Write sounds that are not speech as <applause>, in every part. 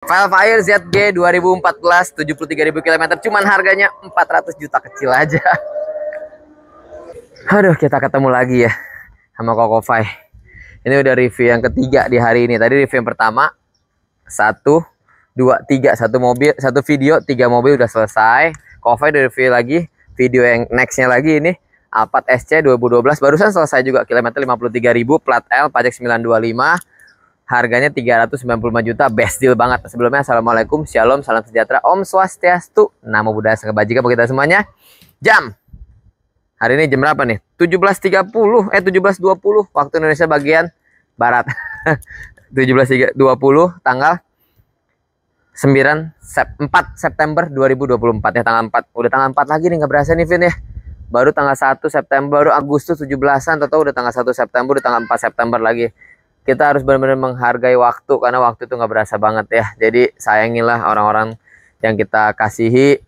Velfire ZG 2014 73.000 km cuman harganya 400 juta kecil aja. Aduh, kita ketemu lagi ya sama Koko Fai. Ini udah review yang ketiga di hari ini. Tadi review yang pertama satu, dua, tiga, satu mobil, satu video, tiga mobil udah selesai. Koko Fai udah review lagi video yang nextnya lagi ini Alphard SC 2012 barusan selesai juga kilometer 53.000 plat L pajak 925 Harganya 395 juta, best deal banget. Sebelumnya Assalamualaikum, Shalom, Salam Sejahtera, Om Swastiastu, Namo Buddhaya, Kebajikan bagi kita semuanya. Jam! Hari ini jam berapa nih? 17.30, eh 17.20 waktu Indonesia bagian Barat. 17.20 <laughs> tanggal 9 Sep 4 September 2024 ya tanggal 4 udah tanggal 4 lagi nih nggak berasa nih Vin ya baru tanggal 1 September baru Agustus 17-an atau udah tanggal 1 September udah tanggal 4 September lagi kita harus benar-benar menghargai waktu karena waktu itu nggak berasa banget ya jadi sayangilah orang-orang yang kita kasihi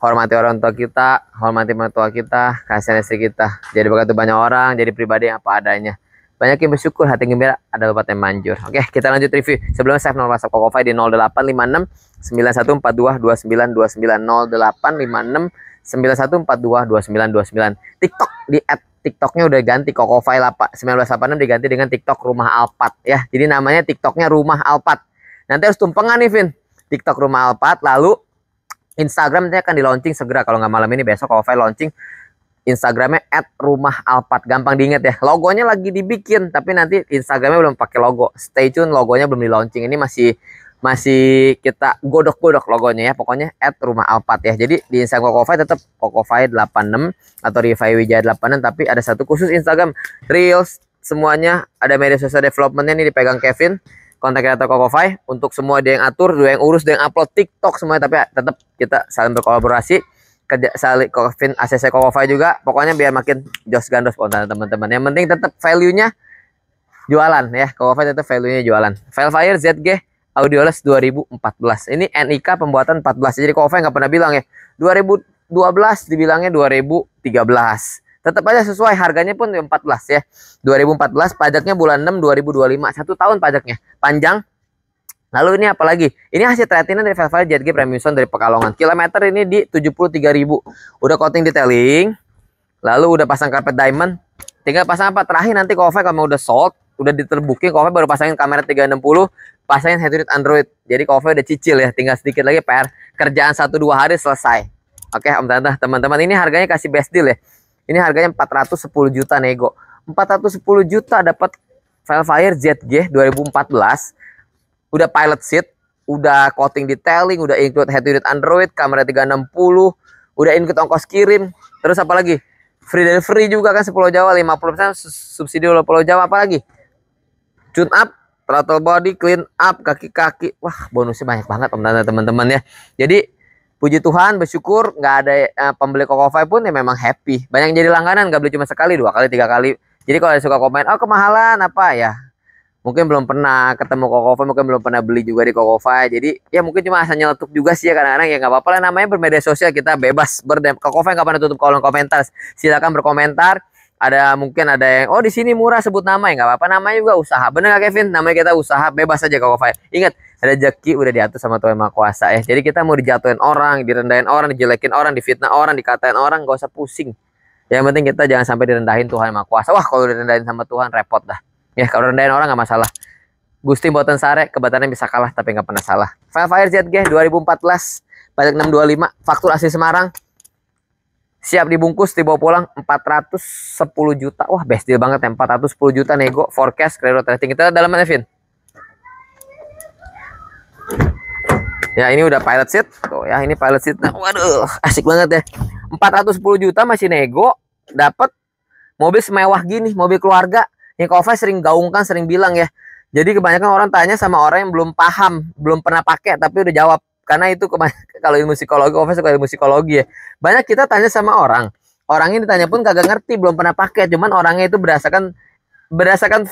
hormati orang tua kita hormati mertua kita kasihan istri kita jadi begitu banyak orang jadi pribadi yang apa adanya banyak yang bersyukur hati gembira ada obat yang manjur oke kita lanjut review sebelumnya saya nomor WhatsApp kokofai di 0856 9142 2929 0856 9142 2929 TikTok di app TikToknya udah ganti Koko File apa 1986 diganti dengan TikTok Rumah Alpat ya. Jadi namanya TikToknya Rumah Alpat. Nanti harus tumpengan nih Vin. TikTok Rumah Alpat lalu Instagramnya akan di launching segera kalau nggak malam ini besok Koko File launching Instagramnya at rumah alpat gampang diingat ya logonya lagi dibikin tapi nanti Instagramnya belum pakai logo stay tune logonya belum di launching ini masih masih kita godok-godok logonya ya pokoknya at rumah alpat ya jadi di instagram kokofai tetap kokofai 86 atau rifai wijaya 86 tapi ada satu khusus instagram reels semuanya ada media sosial developmentnya nih dipegang Kevin kontak atau kokofai untuk semua dia yang atur dia yang urus dia yang upload tiktok semuanya tapi ya, tetap kita saling berkolaborasi kerja salik Kevin ACC kokofai juga pokoknya biar makin jos gandos teman-teman yang penting tetap value nya jualan ya kokofai tetap value nya jualan file fire ZG Audioles 2014. Ini NIK pembuatan 14. Jadi Kofeng nggak pernah bilang ya. 2012 dibilangnya 2013. Tetap aja sesuai harganya pun 14 ya. 2014 pajaknya bulan 6 2025. Satu tahun pajaknya. Panjang. Lalu ini apa lagi? Ini hasil trade dari Velvet jadi Premiumson dari Pekalongan. Kilometer ini di 73.000. Udah coating detailing. Lalu udah pasang karpet diamond. Tinggal pasang apa? Terakhir nanti Kofeng kalau udah sold udah diterbukin Kofeng baru pasangin kamera 360 pasangin headset Android. Jadi covernya udah cicil ya, tinggal sedikit lagi PR kerjaan satu dua hari selesai. Oke, Om Tante, teman-teman ini harganya kasih best deal ya. Ini harganya 410 juta nego. 410 juta dapat Velfire ZG 2014. Udah pilot seat, udah coating detailing, udah include head unit Android, kamera 360, udah include ongkos kirim, terus apa lagi? Free delivery juga kan 10 Jawa, 50% subsidi Pulau Jawa, apa lagi? Tune up throttle body clean up kaki-kaki wah bonusnya banyak banget teman-teman ya jadi puji Tuhan bersyukur nggak ada uh, pembeli Coco Five pun ya memang happy banyak yang jadi langganan nggak beli cuma sekali dua kali tiga kali jadi kalau suka komen oh kemahalan apa ya mungkin belum pernah ketemu Coco Five mungkin belum pernah beli juga di Coco Five jadi ya mungkin cuma asal nyeletuk juga sih ya kadang-kadang ya nggak apa-apa lah namanya bermedia sosial kita bebas berdem Coco Five nggak pernah tutup kolom komentar silakan berkomentar ada mungkin ada yang oh di sini murah sebut nama ya nggak apa-apa namanya juga usaha bener nggak Kevin namanya kita usaha bebas aja kok Fai ingat ada jeki udah diatur sama Tuhan Maha Kuasa ya jadi kita mau dijatuhin orang direndahin orang dijelekin orang difitnah orang dikatain orang nggak usah pusing yang penting kita jangan sampai direndahin Tuhan Maha Kuasa wah kalau direndahin sama Tuhan repot dah ya kalau direndahin orang nggak masalah Gusti Boten Sare kebatannya bisa kalah tapi nggak pernah salah Fire ZG 2014 pajak 625 faktur asli Semarang siap dibungkus dibawa pulang 410 juta wah best deal banget ya 410 juta nego forecast kredit rating kita dalam mana Vin ya ini udah pilot seat tuh ya ini pilot seat nah, waduh asik banget ya 410 juta masih nego dapat mobil semewah gini mobil keluarga yang kofa sering gaungkan sering bilang ya jadi kebanyakan orang tanya sama orang yang belum paham belum pernah pakai tapi udah jawab karena itu <laughs> kalau ilmu psikologi, Ovi kalau ilmu psikologi ya. Banyak kita tanya sama orang, orang ini tanya pun kagak ngerti, belum pernah pakai, cuman orangnya itu berdasarkan berdasarkan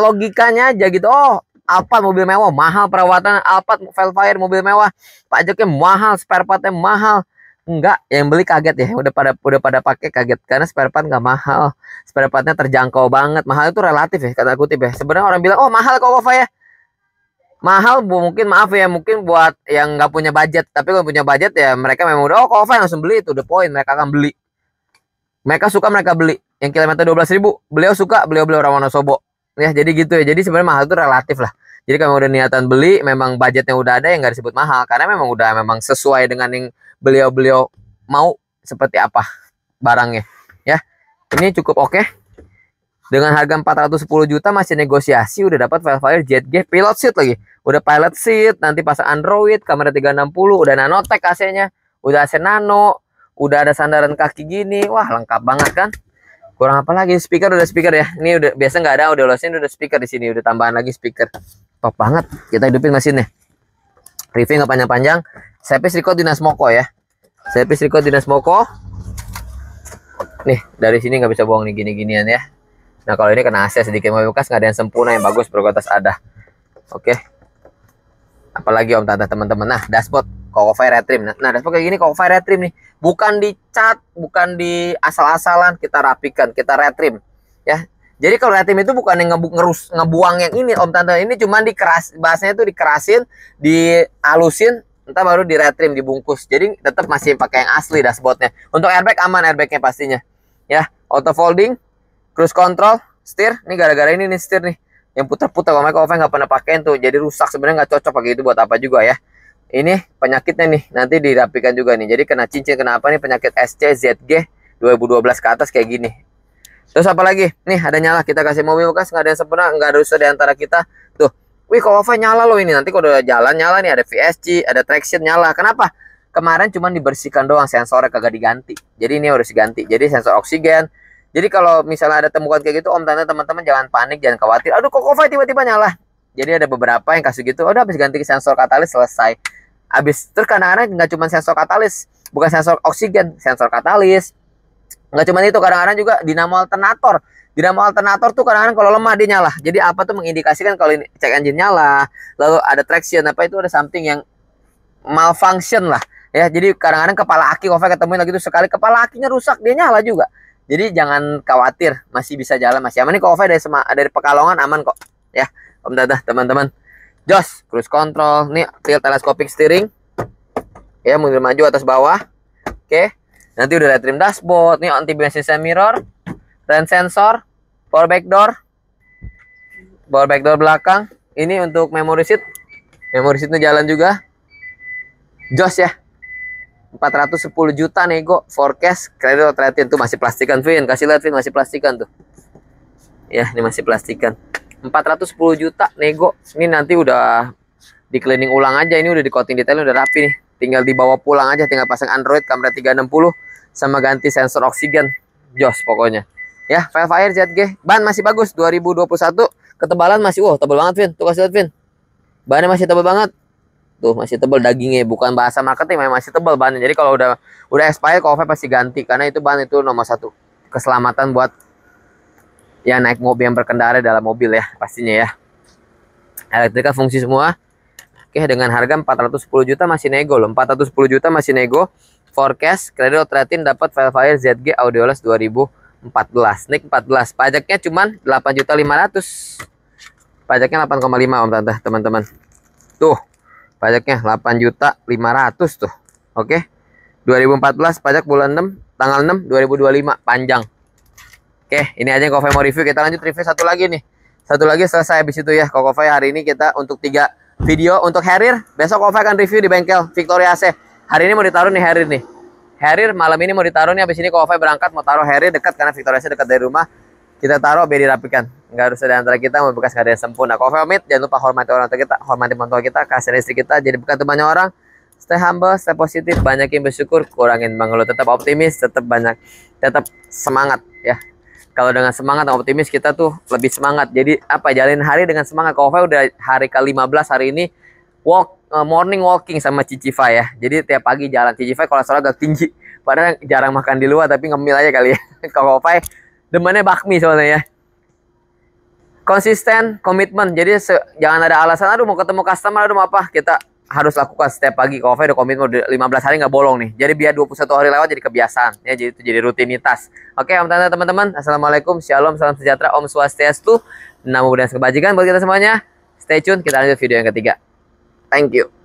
logikanya aja gitu. Oh, apa mobil mewah mahal perawatan Alphard fire, mobil mewah pajaknya mahal spare partnya mahal enggak yang beli kaget ya udah pada udah pada pakai kaget karena spare part nggak mahal spare partnya terjangkau banget mahal itu relatif ya kata kutip ya sebenarnya orang bilang oh mahal kok Kova ya mahal bu mungkin maaf ya mungkin buat yang nggak punya budget tapi kalau punya budget ya mereka memang udah oh Kova langsung beli itu the point mereka akan beli mereka suka mereka beli yang kilometer dua belas ribu beliau suka beliau beliau Wonosobo ya jadi gitu ya jadi sebenarnya mahal itu relatif lah jadi kalau udah niatan beli memang budgetnya udah ada yang nggak disebut mahal karena memang udah memang sesuai dengan yang beliau beliau mau seperti apa barangnya ya ini cukup oke okay. Dengan harga 410 juta masih negosiasi udah dapat Velfire G pilot seat lagi. Udah pilot seat, nanti pasang Android, kamera 360, udah nanotech AC-nya, udah AC nano, udah ada sandaran kaki gini. Wah, lengkap banget kan? Kurang apa lagi? Speaker udah speaker ya. Ini udah biasa nggak ada, udah losin udah speaker di sini, udah tambahan lagi speaker. Top banget. Kita hidupin mesinnya. Review nggak panjang-panjang. Servis record Dinas Moko ya. Servis record Dinas Moko. Nih, dari sini nggak bisa bohong nih gini-ginian ya. Nah kalau ini kena AC sedikit mobil bekas nggak ada yang sempurna yang bagus atas ada. Oke. Okay. Apalagi om tante teman-teman. Nah dashboard cover retrim. Nah, nah dashboard kayak gini cover retrim nih. Bukan dicat, bukan di asal-asalan kita rapikan, kita retrim. Ya. Jadi kalau retrim itu bukan yang ngerus, ngebuang yang ini om tante. Ini cuman dikeras, bahasanya itu dikerasin, dialusin, entah baru di diretrim, dibungkus. Jadi tetap masih pakai yang asli dashboardnya. Untuk airbag aman airbagnya pastinya. Ya, auto folding, Cruise control, setir, ini gara-gara ini nih setir nih. Yang putar-putar kalau mereka nggak pernah pakai tuh. Jadi rusak sebenarnya nggak cocok pakai itu buat apa juga ya. Ini penyakitnya nih, nanti dirapikan juga nih. Jadi kena cincin kenapa nih penyakit SCZG 2012 ke atas kayak gini. Terus apa lagi? Nih ada nyala, kita kasih mobil bekas nggak ada yang sempurna, nggak ada rusuh di antara kita. Tuh, wih Kovafa nyala loh ini. Nanti kalau udah jalan nyala nih ada VSC, ada traction nyala. Kenapa? Kemarin cuma dibersihkan doang sensornya kagak diganti. Jadi ini harus diganti. Jadi sensor oksigen, jadi kalau misalnya ada temukan kayak gitu, om tante teman-teman jangan panik, jangan khawatir. Aduh kok kofi tiba-tiba nyala. Jadi ada beberapa yang kasus gitu, udah habis ganti sensor katalis selesai. Habis terus kadang-kadang nggak cuma sensor katalis, bukan sensor oksigen, sensor katalis. Nggak cuma itu, kadang-kadang juga dinamo alternator. Dinamo alternator tuh kadang-kadang kalau lemah dia nyala. Jadi apa tuh mengindikasikan kalau ini cek engine nyala, lalu ada traction apa itu ada something yang malfunction lah. Ya, jadi kadang-kadang kepala aki kofi ketemuin lagi tuh sekali kepala akinya rusak, dia nyala juga. Jadi jangan khawatir, masih bisa jalan, masih aman. Ini kok dari Sema, dari Pekalongan aman kok. Ya, Om Dadah, teman-teman. Jos, cruise control, nih tilt telescopic steering. Ya, mundur maju atas bawah. Oke. Nanti udah ada trim dashboard, nih anti bencin mirror, rain sensor, power back door. Power back door belakang. Ini untuk memory seat. Memory seat seat-nya jalan juga. Jos ya. 410 juta nego forecast kredit rating tuh masih plastikan Vin kasih lihat Vin masih plastikan tuh ya ini masih plastikan 410 juta nego ini nanti udah di cleaning ulang aja ini udah di coating detailnya udah rapi nih tinggal dibawa pulang aja tinggal pasang Android kamera 360 sama ganti sensor oksigen jos pokoknya ya file fire ZG ban masih bagus 2021 ketebalan masih wow tebal banget Vin tuh kasih lihat Vin bannya masih tebal banget tuh masih tebal dagingnya bukan bahasa marketing memang masih tebal bahannya jadi kalau udah udah expired, kofe pasti ganti karena itu bahan itu nomor satu keselamatan buat yang naik mobil yang berkendara dalam mobil ya pastinya ya elektrika kan fungsi semua oke dengan harga 410 juta masih nego loh 410 juta masih nego forecast kredit Tratin dapat Velfire ZG Audioless 2014 NIK 14 pajaknya cuman 8.500 pajaknya 8,5 om tante teman-teman tuh pajaknya 8 juta 500 tuh oke okay? 2014 pajak bulan 6 tanggal 6 2025 panjang oke okay, ini aja yang Kofai mau review kita lanjut review satu lagi nih satu lagi selesai habis itu ya Kofai hari ini kita untuk tiga video untuk Herir besok Kofai akan review di bengkel Victoria AC hari ini mau ditaruh nih Herir nih Herir malam ini mau ditaruh nih habis ini Kofai berangkat mau taruh Herir dekat karena Victoria AC dekat dari rumah kita taruh biar dirapikan nggak harus ada antara kita mau bekas karya sempurna kalau famit jangan lupa hormati orang tua kita hormati orang tua kita kasih istri kita jadi bukan temannya orang stay humble stay positif banyakin bersyukur kurangin mengeluh tetap optimis tetap banyak tetap semangat ya kalau dengan semangat dan optimis kita tuh lebih semangat jadi apa jalin hari dengan semangat kalau udah hari ke-15 hari ini walk eh, morning walking sama Cici Cicifa ya. Jadi tiap pagi jalan Cici Cicifa kolesterol agak tinggi. Padahal jarang makan di luar tapi ngemil aja kali ya. <laughs> Kalau demannya bakmi soalnya ya konsisten komitmen jadi jangan ada alasan aduh mau ketemu customer aduh mau apa ah, kita harus lakukan setiap pagi coffee udah komitmen udah 15 hari nggak bolong nih jadi biar 21 hari lewat jadi kebiasaan ya jadi itu jadi rutinitas oke om tante teman-teman assalamualaikum shalom salam sejahtera om swastiastu namo dan kebajikan buat kita semuanya stay tune kita lanjut video yang ketiga thank you